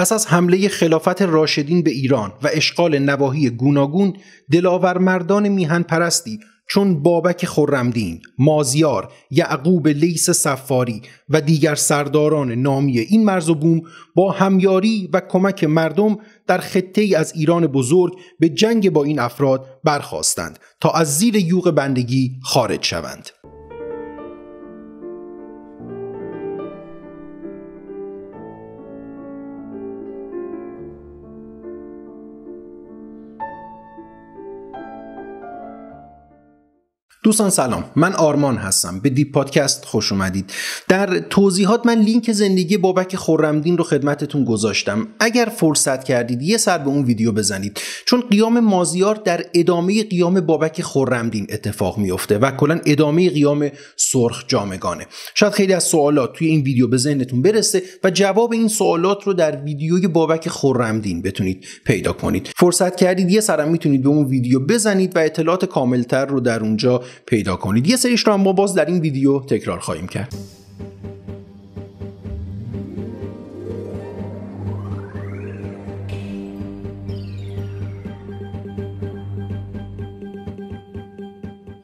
پس از حمله خلافت راشدین به ایران و اشغال نواحی گوناگون دلاور مردان میهن پرستی چون بابک خرمدین، مازیار، یعقوب لیس سفاری و دیگر سرداران نامی این مرز و بوم با همیاری و کمک مردم در خطه از ایران بزرگ به جنگ با این افراد برخواستند تا از زیر یوغ بندگی خارج شوند. دوستان سلام من آرمان هستم به دیپ پادکست خوش اومدید در توضیحات من لینک زندگی بابک خورمدین رو خدمتتون گذاشتم اگر فرصت کردید یه سر به اون ویدیو بزنید چون قیام مازیار در ادامه قیام بابک خورمدین اتفاق میفته و کلا ادامه قیام سرخ جامگانه شاید خیلی از سوالات توی این ویدیو به ذهنتون برسه و جواب این سوالات رو در ویدیوی بابک خورمدین بتونید پیدا کنید فرصت کردید یه سرم میتونید به اون ویدیو بزنید و اطلاعات کاملتر رو در اونجا پیدا کنید یه سریش رو هم ما باز در این ویدیو تکرار خواهیم کرد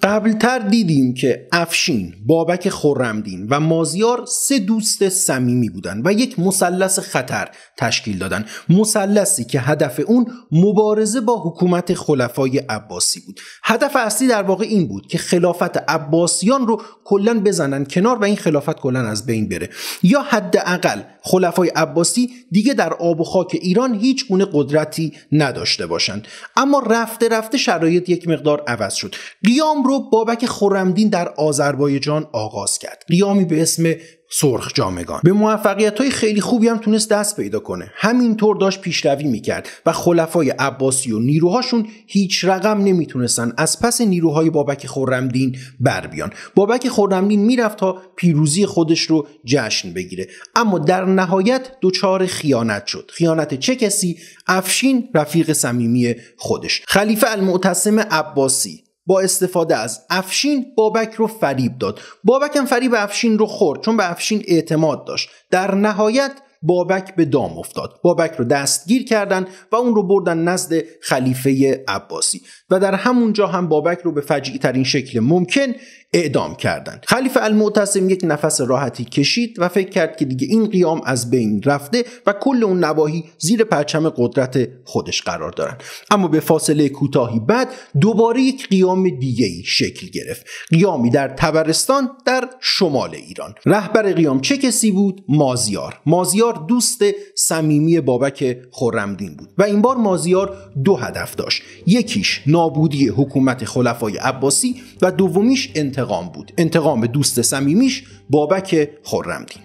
قبلتر دیدیم که افشین، بابک خورمدین و مازیار سه دوست صمیمی بودند و یک مثلث خطر تشکیل دادن مسلسی که هدف اون مبارزه با حکومت خلفای عباسی بود هدف اصلی در واقع این بود که خلافت عباسیان رو کلا بزنن کنار و این خلافت کلا از بین بره یا حداقل خلفای عباسی دیگه در آب و خاک ایران هیچ گونه قدرتی نداشته باشند اما رفته رفته شرایط یک مقدار عوض شد قیام رو بابک خورمدین در آذربایجان آغاز کرد قیامی به اسم سرخ جامگان به موفقیت های خیلی خوبی هم تونست دست پیدا کنه همینطور داشت پیشروی میکرد و خلفای عباسی و نیروهاشون هیچ رقم نمیتونستن از پس نیروهای بابک خورمدین بر بیان بابک خورمدین میرفت تا پیروزی خودش رو جشن بگیره اما در نهایت دچار خیانت شد خیانت چه کسی افشین رفیق صمیمی خودش خلیفه المعتصم عباسی با استفاده از افشین بابک رو فریب داد بابک هم فریب افشین رو خورد چون به افشین اعتماد داشت در نهایت بابک به دام افتاد بابک رو دستگیر کردن و اون رو بردن نزد خلیفه عباسی و در همونجا هم بابک رو به فجیع ترین شکل ممکن اعدام کردند خلیفه المعتصم یک نفس راحتی کشید و فکر کرد که دیگه این قیام از بین رفته و کل اون نواحی زیر پرچم قدرت خودش قرار دارند. اما به فاصله کوتاهی بعد دوباره یک قیام دیگه ای شکل گرفت قیامی در تبرستان در شمال ایران رهبر قیام چه کسی بود مازیار مازیار دوست صمیمی بابک خرمدین بود و این بار مازیار دو هدف داشت یکیش نابودی حکومت خلفای عباسی و دومیش انت انتقام بود انتقام دوست صمیمیش بابک خرمدین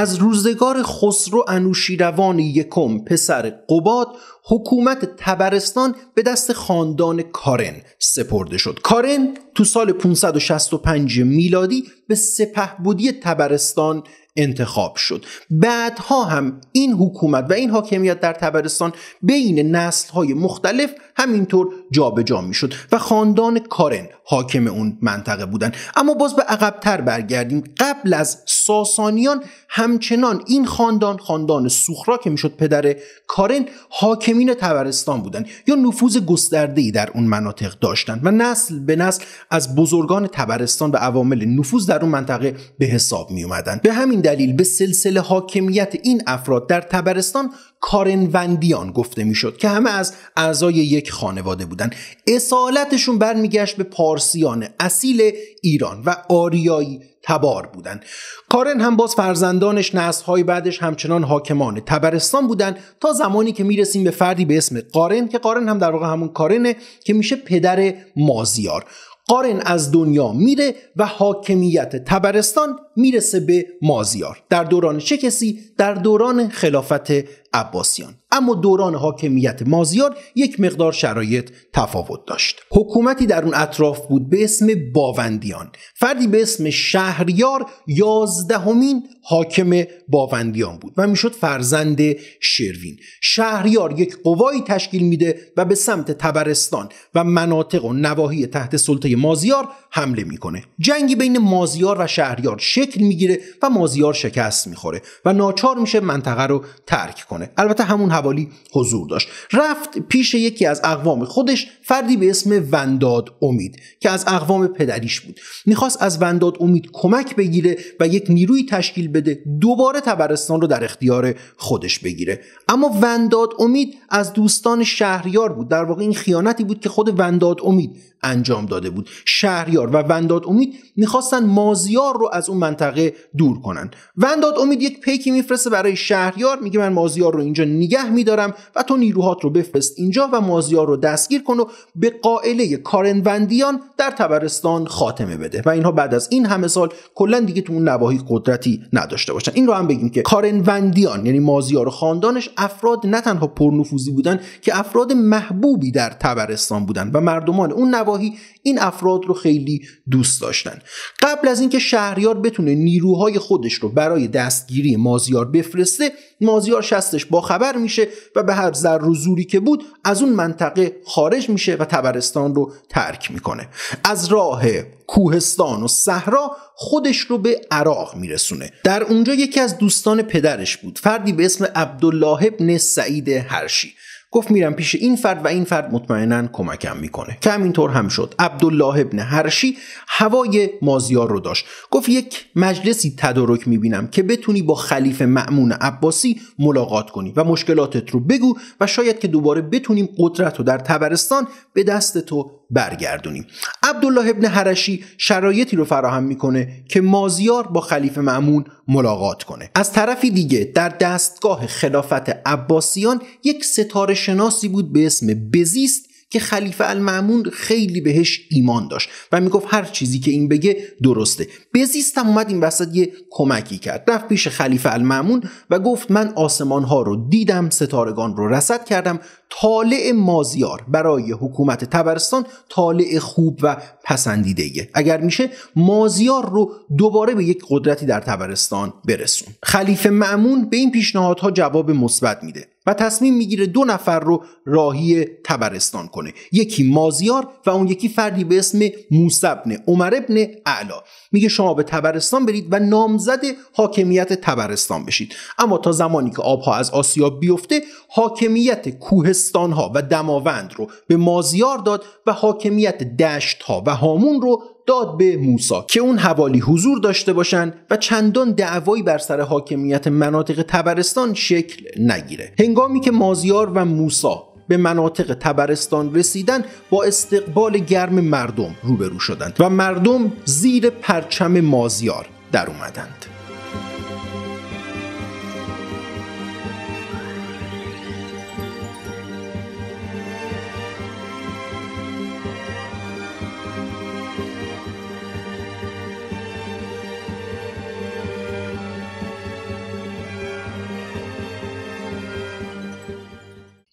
از روزگار خسرو انوشیروان یکم پسر قباد حکومت تبرستان به دست خاندان کارن سپرده شد کارن تو سال 565 میلادی به سپه بودی تبرستان انتخاب شد بعدها هم این حکومت و این حاکمیت در تبرستان بین نسل های مختلف همینطور جابجا میشد و خاندان کارن حاکم اون منطقه بودن اما باز به عقبتر برگردیم قبل از ساسانیان همچنان این خاندان خاندان سوخرا که میشد پدر کارن حاکمین تبرستان بودن یا نفوذ گسترده ای در اون مناطق داشتند و نسل به نسل از بزرگان تبرستان و عوامل نفوذ در اون منطقه به حساب می اومدن به همین دلیل به سلسله حاکمیت این افراد در تبرستان کارنوندیان گفته میشد که همه از اعضای یک خانواده بودند اصالتشون برمیگشت به پارسیان اصیل ایران و آریایی تبار بودند کارن هم باز فرزندانش نسل‌های بعدش همچنان حاکمان تبرستان بودند تا زمانی که میرسیم به فردی به اسم قارن که قارن هم در واقع همون کارنه که میشه پدر مازیار قارن از دنیا میره و حاکمیت تبرستان میرسه به مازیار در دوران چه کسی در دوران خلافت عباسیان اما دوران حاکمیت مازیار یک مقدار شرایط تفاوت داشت حکومتی در اون اطراف بود به اسم باوندیان فردی به اسم شهریار یازدهمین حاکم باوندیان بود و میشد فرزند شروین شهریار یک قوایی تشکیل میده و به سمت تبرستان و مناطق و نواحی تحت سلطه مازیار حمله میکنه جنگی بین مازیار و شهریار شکل میگیره و مازیار شکست میخوره و ناچار میشه منطقه رو ترک کنه البته همون حوالی حضور داشت رفت پیش یکی از اقوام خودش فردی به اسم ونداد امید که از اقوام پدریش بود میخواست از ونداد امید کمک بگیره و یک نیروی تشکیل بده دوباره تبرستان رو در اختیار خودش بگیره اما ونداد امید از دوستان شهریار بود در واقع این خیانتی بود که خود ونداد امید انجام داده بود شهریار و ونداد امید میخواستن مازیار رو از اون منطقه دور کنن ونداد امید یک پیکی میفرسته برای شهریار میگه من مازیار رو اینجا نگه میدارم و تو نیروهات رو بفرست اینجا و مازیار رو دستگیر کن و به قائله کارنوندیان در تبرستان خاتمه بده و اینها بعد از این همه سال کلا دیگه تو اون نواحی قدرتی نداشته باشن این رو هم بگیم که کارنوندیان یعنی مازیار و خاندانش افراد نه تنها پرنفوذی بودن که افراد محبوبی در تبرستان بودن و مردمان اون نواحی این افراد رو خیلی دوست داشتن قبل از اینکه شهریار بتونه نیروهای خودش رو برای دستگیری مازیار بفرسته مازیار شستش با خبر میشه و به هر زر و زوری که بود از اون منطقه خارج میشه و تبرستان رو ترک میکنه از راه کوهستان و صحرا خودش رو به عراق میرسونه در اونجا یکی از دوستان پدرش بود فردی به اسم عبدالله ابن سعید هرشی گفت میرم پیش این فرد و این فرد مطمئنا کمکم میکنه که طور هم شد عبدالله ابن هرشی هوای مازیار رو داشت گفت یک مجلسی تدارک میبینم که بتونی با خلیفه معمون عباسی ملاقات کنی و مشکلاتت رو بگو و شاید که دوباره بتونیم قدرت رو در تبرستان به دست تو برگردونیم عبدالله ابن هرشی شرایطی رو فراهم میکنه که مازیار با خلیفه معمون ملاقات کنه از طرفی دیگه در دستگاه خلافت عباسیان یک ستاره شناسی بود به اسم بزیست که خلیفه المعمون خیلی بهش ایمان داشت و میگفت هر چیزی که این بگه درسته بزیستم اومد این وسط یه کمکی کرد رفت پیش خلیفه المعمون و گفت من آسمان ها رو دیدم ستارگان رو رسد کردم طالع مازیار برای حکومت تبرستان طالع خوب و پسندیده اگر میشه مازیار رو دوباره به یک قدرتی در تبرستان برسون خلیفه معمون به این پیشنهادها جواب مثبت میده و تصمیم میگیره دو نفر رو راهی تبرستان کنه یکی مازیار و اون یکی فردی به اسم موسبن عمربن عمر ابن اعلا میگه شما به تبرستان برید و نامزد حاکمیت تبرستان بشید اما تا زمانی که آبها از آسیا بیفته حاکمیت کوه کوهستان و دماوند رو به مازیار داد و حاکمیت دشت ها و هامون رو داد به موسا که اون حوالی حضور داشته باشند و چندان دعوایی بر سر حاکمیت مناطق تبرستان شکل نگیره هنگامی که مازیار و موسا به مناطق تبرستان رسیدن با استقبال گرم مردم روبرو شدند و مردم زیر پرچم مازیار در اومدند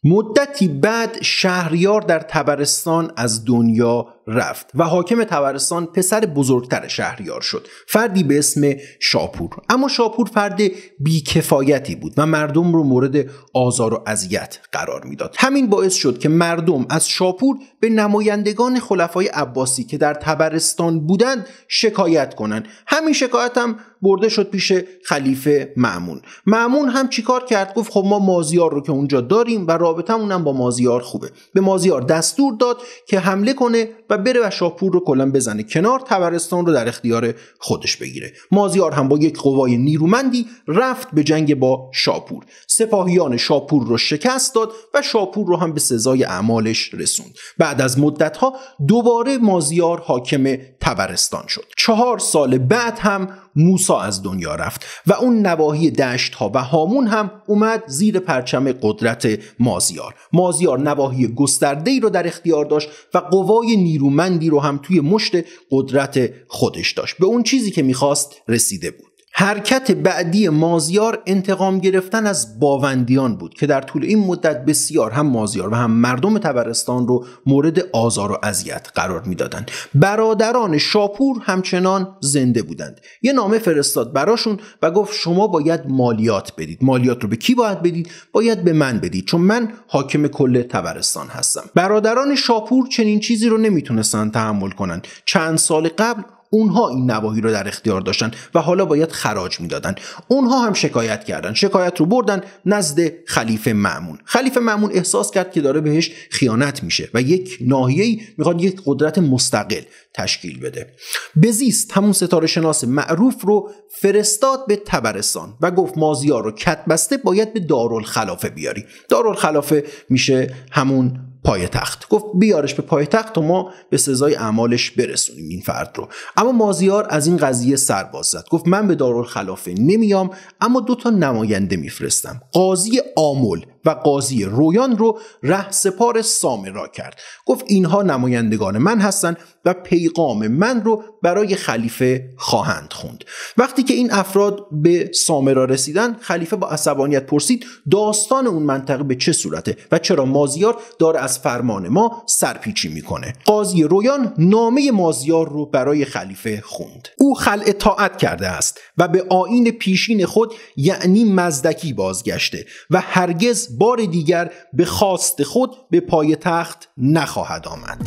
مدتی بعد شهریار در تبرستان از دنیا رفت و حاکم تبرستان پسر بزرگتر شهریار شد فردی به اسم شاپور اما شاپور فرد بیکفایتی بود و مردم رو مورد آزار و اذیت قرار میداد همین باعث شد که مردم از شاپور به نمایندگان خلفای عباسی که در تبرستان بودند شکایت کنند همین شکایت هم برده شد پیش خلیفه معمون معمون هم چیکار کرد گفت خب ما مازیار رو که اونجا داریم و رابطمون هم با مازیار خوبه به مازیار دستور داد که حمله کنه و بره و شاپور رو کلا بزنه کنار تبرستان رو در اختیار خودش بگیره مازیار هم با یک قوای نیرومندی رفت به جنگ با شاپور سپاهیان شاپور رو شکست داد و شاپور رو هم به سزای اعمالش رسوند بعد از مدت ها دوباره مازیار حاکم تبرستان شد چهار سال بعد هم موسا از دنیا رفت و اون نواحی دشت ها و هامون هم اومد زیر پرچم قدرت مازیار مازیار نواحی گسترده رو در اختیار داشت و قوای نیرومندی رو هم توی مشت قدرت خودش داشت به اون چیزی که میخواست رسیده بود حرکت بعدی مازیار انتقام گرفتن از باوندیان بود که در طول این مدت بسیار هم مازیار و هم مردم تبرستان رو مورد آزار و اذیت قرار میدادند برادران شاپور همچنان زنده بودند یه نامه فرستاد براشون و گفت شما باید مالیات بدید مالیات رو به کی باید بدید باید به من بدید چون من حاکم کل تبرستان هستم برادران شاپور چنین چیزی رو نمیتونستن تحمل کنند چند سال قبل اونها این نواحی رو در اختیار داشتن و حالا باید خراج میدادن اونها هم شکایت کردن شکایت رو بردن نزد خلیفه معمون خلیفه معمون احساس کرد که داره بهش خیانت میشه و یک ناحیه‌ای میخواد یک قدرت مستقل تشکیل بده بزیست همون ستاره شناس معروف رو فرستاد به تبرستان و گفت مازیار رو کت بسته باید به دارالخلافه بیاری دارالخلافه میشه همون پایتخت گفت بیارش به پایتخت و ما به سزای اعمالش برسونیم این فرد رو اما مازیار از این قضیه سر باز زد گفت من به دارالخلافه نمیام اما دو تا نماینده میفرستم قاضی آمل و قاضی رویان رو رهسپار سپار سامرا کرد گفت اینها نمایندگان من هستند و پیغام من رو برای خلیفه خواهند خوند وقتی که این افراد به سامرا رسیدن خلیفه با عصبانیت پرسید داستان اون منطقه به چه صورته و چرا مازیار داره از فرمان ما سرپیچی میکنه قاضی رویان نامه مازیار رو برای خلیفه خوند او خلع اطاعت کرده است و به آین پیشین خود یعنی مزدکی بازگشته و هرگز بار دیگر به خواست خود به پای تخت نخواهد آمد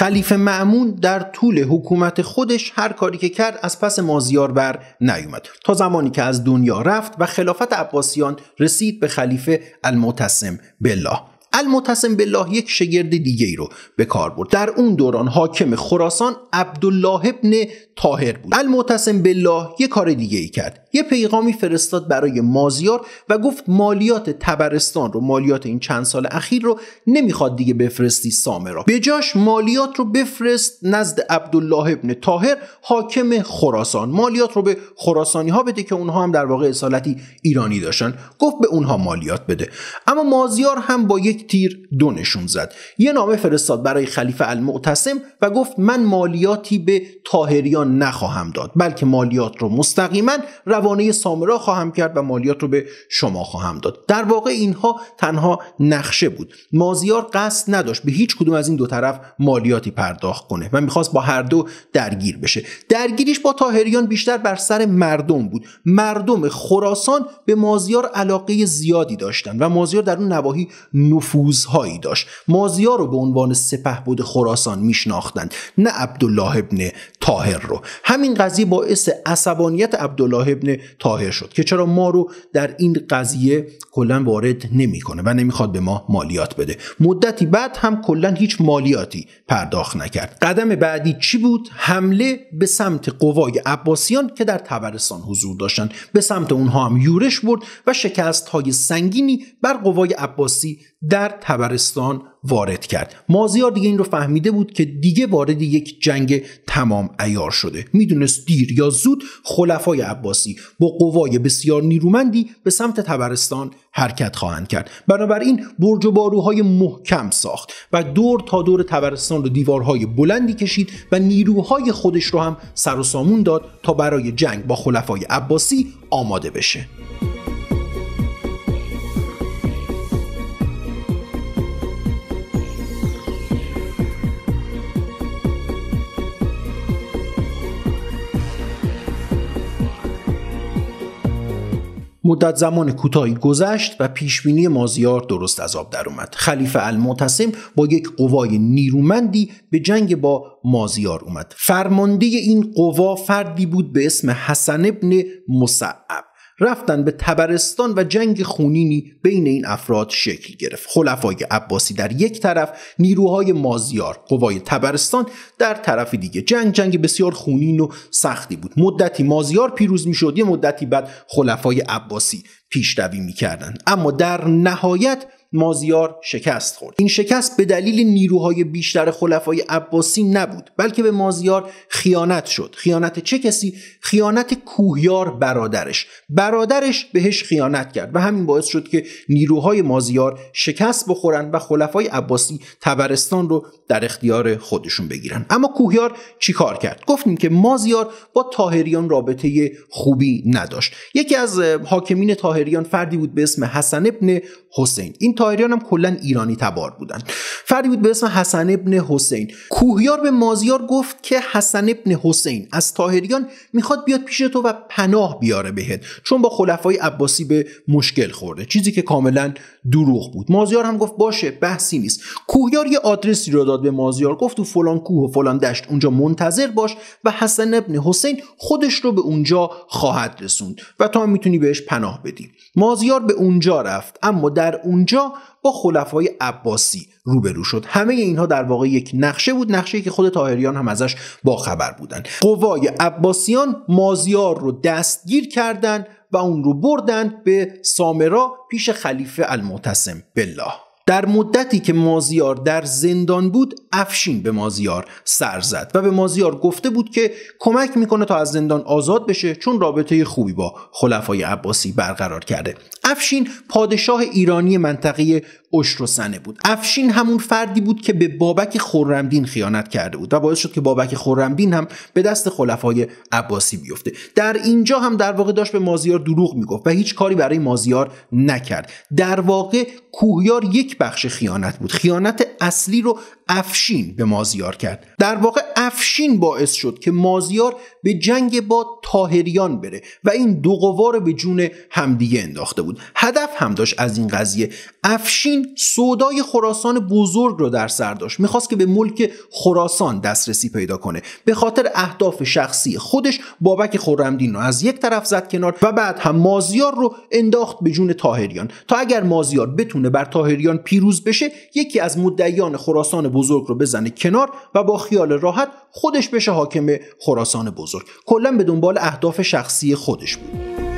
خلیفه معمون در طول حکومت خودش هر کاری که کرد از پس مازیار بر نیومد تا زمانی که از دنیا رفت و خلافت عباسیان رسید به خلیفه المعتصم بالله المعتصم بالله یک شگرد دیگه ای رو به کار برد در اون دوران حاکم خراسان عبدالله ابن طاهر بود المعتصم بالله یک کار دیگه ای کرد یه پیغامی فرستاد برای مازیار و گفت مالیات تبرستان رو مالیات این چند سال اخیر رو نمیخواد دیگه بفرستی سامرا به جاش مالیات رو بفرست نزد عبدالله ابن تاهر حاکم خراسان مالیات رو به خراسانی ها بده که اونها هم در واقع اصالتی ایرانی داشتن گفت به اونها مالیات بده اما مازیار هم با یک تیر دو نشون زد یه نامه فرستاد برای خلیفه المعتصم و گفت من مالیاتی به تاهریان نخواهم داد بلکه مالیات رو مستقیما روانه سامرا خواهم کرد و مالیات رو به شما خواهم داد در واقع اینها تنها نقشه بود مازیار قصد نداشت به هیچ کدوم از این دو طرف مالیاتی پرداخت کنه و میخواست با هر دو درگیر بشه درگیریش با تاهریان بیشتر بر سر مردم بود مردم خراسان به مازیار علاقه زیادی داشتن و مازیار در اون نواحی نفوذهایی داشت مازیار رو به عنوان سپه بود خراسان میشناختند نه عبدالله ابن تاهر رو همین قضیه باعث عصبانیت عبدالله ابن تاهر شد که چرا ما رو در این قضیه کلا وارد نمیکنه و نمیخواد به ما مالیات بده مدتی بعد هم کلا هیچ مالیاتی پرداخت نکرد قدم بعدی چی بود حمله به سمت قوای عباسیان که در تبرستان حضور داشتند به سمت اونها هم یورش برد و شکست های سنگینی بر قوای عباسی در تبرستان وارد کرد مازیار دیگه این رو فهمیده بود که دیگه وارد یک جنگ تمام ایار شده میدونست دیر یا زود خلفای عباسی با قوای بسیار نیرومندی به سمت تبرستان حرکت خواهند کرد بنابراین برج و باروهای محکم ساخت و دور تا دور تبرستان رو دیوارهای بلندی کشید و نیروهای خودش رو هم سر و سامون داد تا برای جنگ با خلفای عباسی آماده بشه مدت زمان کوتاهی گذشت و پیشبینی مازیار درست از آب اومد. خلیفه المعتصم با یک قوای نیرومندی به جنگ با مازیار اومد فرمانده این قوا فردی بود به اسم حسن ابن مصعب رفتن به تبرستان و جنگ خونینی بین این افراد شکل گرفت خلفای عباسی در یک طرف نیروهای مازیار قوای تبرستان در طرف دیگه جنگ جنگ بسیار خونین و سختی بود مدتی مازیار پیروز میشد یه مدتی بعد خلفای عباسی پیشروی میکردند اما در نهایت مازیار شکست خورد این شکست به دلیل نیروهای بیشتر خلفای عباسی نبود بلکه به مازیار خیانت شد خیانت چه کسی خیانت کوهیار برادرش برادرش بهش خیانت کرد و همین باعث شد که نیروهای مازیار شکست بخورند و خلفای عباسی تبرستان رو در اختیار خودشون بگیرن اما کوهیار چیکار کرد گفتیم که مازیار با تاهریان رابطه خوبی نداشت یکی از حاکمین تاهریان فردی بود به اسم حسن ابن حسین طاهریان هم کلا ایرانی تبار بودن فردی بود به اسم حسن ابن حسین کوهیار به مازیار گفت که حسن ابن حسین از تاهریان میخواد بیاد پیش تو و پناه بیاره بهت چون با خلفای عباسی به مشکل خورده چیزی که کاملا دروغ بود مازیار هم گفت باشه بحثی نیست کوهیار یه آدرسی رو داد به مازیار گفت تو فلان کوه و فلان دشت اونجا منتظر باش و حسن ابن حسین خودش رو به اونجا خواهد رسوند و تا میتونی بهش پناه بدی مازیار به اونجا رفت اما در اونجا با خلفای عباسی روبرو شد همه اینها در واقع یک نقشه بود نقشه که خود طاهریان هم ازش با خبر بودند قوای عباسیان مازیار رو دستگیر کردند و اون رو بردند به سامرا پیش خلیفه المعتصم بالله در مدتی که مازیار در زندان بود افشین به مازیار سر زد و به مازیار گفته بود که کمک میکنه تا از زندان آزاد بشه چون رابطه خوبی با خلفای عباسی برقرار کرده افشین پادشاه ایرانی منطقه سنه بود افشین همون فردی بود که به بابک خورمدین خیانت کرده بود و باعث شد که بابک خورمدین هم به دست خلفای عباسی بیفته در اینجا هم در واقع داشت به مازیار دروغ میگفت و هیچ کاری برای مازیار نکرد در واقع کوهیار یک بخش خیانت بود خیانت اصلی رو افشین به مازیار کرد در واقع افشین باعث شد که مازیار به جنگ با تاهریان بره و این دو قوا رو به جون همدیگه انداخته بود هدف هم داشت از این قضیه افشین سودای خراسان بزرگ رو در سر داشت میخواست که به ملک خراسان دسترسی پیدا کنه به خاطر اهداف شخصی خودش بابک خورمدین رو از یک طرف زد کنار و بعد هم مازیار رو انداخت به جون تاهریان تا اگر مازیار بتونه بر تاهریان پیروز بشه یکی از مدعیان خراسان بزرگ رو بزنه کنار و با خیال راحت خودش بشه حاکم خراسان بزرگ کلا به دنبال اهداف شخصی خودش بود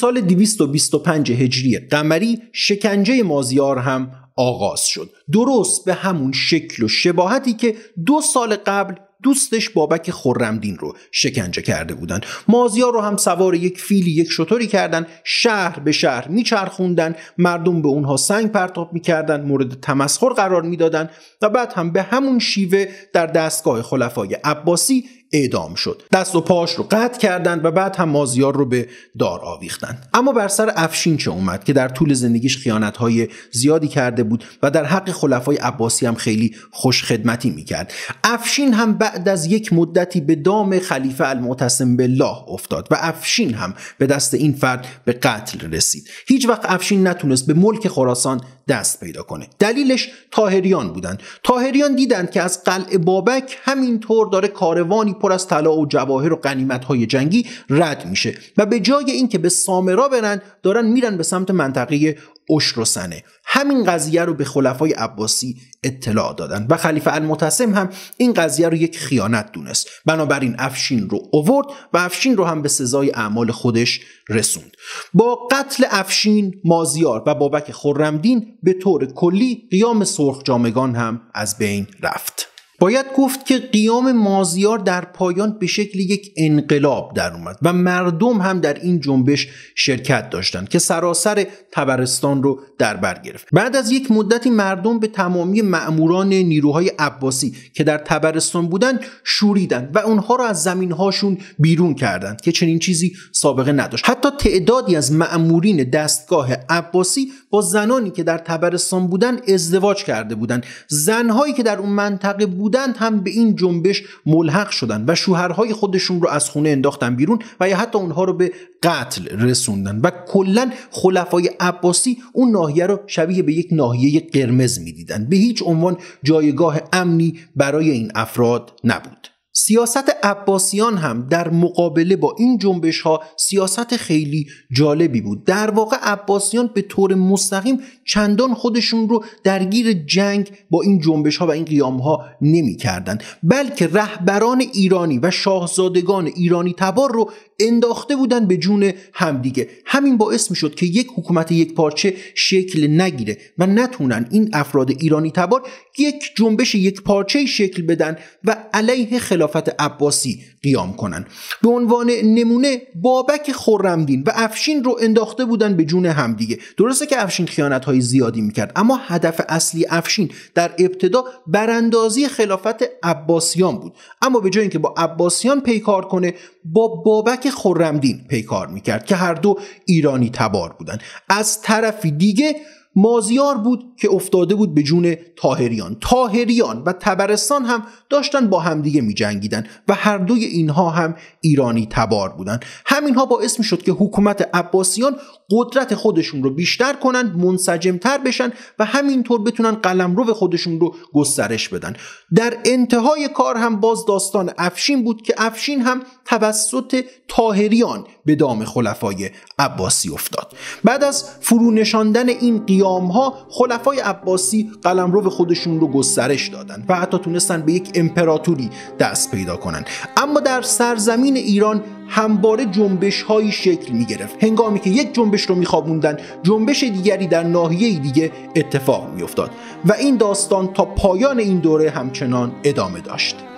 سال 225 هجری قمری شکنجه مازیار هم آغاز شد درست به همون شکل و شباهتی که دو سال قبل دوستش بابک خورمدین رو شکنجه کرده بودند مازیار رو هم سوار یک فیلی یک شطوری کردن شهر به شهر میچرخوندن مردم به اونها سنگ پرتاب میکردن مورد تمسخر قرار میدادند. و بعد هم به همون شیوه در دستگاه خلفای عباسی اعدام شد دست و پاش رو قطع کردند و بعد هم مازیار رو به دار آویختند اما بر سر افشین چه اومد که در طول زندگیش خیانتهای زیادی کرده بود و در حق خلفای عباسی هم خیلی خوش خدمتی میکرد افشین هم بعد از یک مدتی به دام خلیفه المعتصم بالله افتاد و افشین هم به دست این فرد به قتل رسید هیچ وقت افشین نتونست به ملک خراسان دست پیدا کنه دلیلش تاهریان بودند تاهریان دیدند که از قلعه بابک همینطور داره کاروانی پر از طلا و جواهر و های جنگی رد میشه و به جای اینکه به سامرا برن دارن میرن به سمت منطقه اشروسنه همین قضیه رو به خلفای عباسی اطلاع دادن و خلیفه المتسم هم این قضیه رو یک خیانت دونست بنابراین افشین رو اوورد و افشین رو هم به سزای اعمال خودش رسوند با قتل افشین مازیار و بابک خرمدین به طور کلی قیام سرخ جامگان هم از بین رفت باید گفت که قیام مازیار در پایان به شکل یک انقلاب در اومد و مردم هم در این جنبش شرکت داشتند که سراسر تبرستان رو در بر گرفت بعد از یک مدتی مردم به تمامی مأموران نیروهای عباسی که در تبرستان بودند شوریدند و اونها را از زمینهاشون بیرون کردند که چنین چیزی سابقه نداشت حتی تعدادی از مأمورین دستگاه عباسی با زنانی که در تبرستان بودند ازدواج کرده بودند زنهایی که در اون منطقه بود بودند هم به این جنبش ملحق شدند و شوهرهای خودشون رو از خونه انداختن بیرون و یا حتی اونها رو به قتل رسوندن و کلا خلفای عباسی اون ناحیه رو شبیه به یک ناحیه قرمز میدیدند به هیچ عنوان جایگاه امنی برای این افراد نبود سیاست عباسیان هم در مقابله با این جنبش ها سیاست خیلی جالبی بود در واقع عباسیان به طور مستقیم چندان خودشون رو درگیر جنگ با این جنبش ها و این قیام ها نمی کردن. بلکه رهبران ایرانی و شاهزادگان ایرانی تبار رو انداخته بودن به جون همدیگه همین باعث می شد که یک حکومت یک پارچه شکل نگیره و نتونن این افراد ایرانی تبار یک جنبش یک پارچه شکل بدن و علیه خلاف خلافت عباسی قیام کنند به عنوان نمونه بابک خرمدین و افشین رو انداخته بودن به جون همدیگه درسته که افشین خیانت های زیادی میکرد اما هدف اصلی افشین در ابتدا براندازی خلافت عباسیان بود اما به جای اینکه با عباسیان پیکار کنه با بابک خرمدین پیکار میکرد که هر دو ایرانی تبار بودند. از طرفی دیگه مازیار بود که افتاده بود به جون تاهریان تاهریان و تبرستان هم داشتن با همدیگه می جنگیدن و هر دوی اینها هم ایرانی تبار بودن همینها باعث می شد که حکومت عباسیان قدرت خودشون رو بیشتر کنند تر بشن و همینطور بتونن قلم به خودشون رو گسترش بدن در انتهای کار هم باز داستان افشین بود که افشین هم توسط تاهریان به دام خلفای عباسی افتاد بعد از فرو نشاندن این قیام اقدام ها خلفای عباسی قلمرو خودشون رو گسترش دادن و حتی تونستن به یک امپراتوری دست پیدا کنن اما در سرزمین ایران همواره جنبش هایی شکل می گرفت هنگامی که یک جنبش رو میخوابوندن جنبش دیگری در ناحیه دیگه اتفاق میافتاد و این داستان تا پایان این دوره همچنان ادامه داشت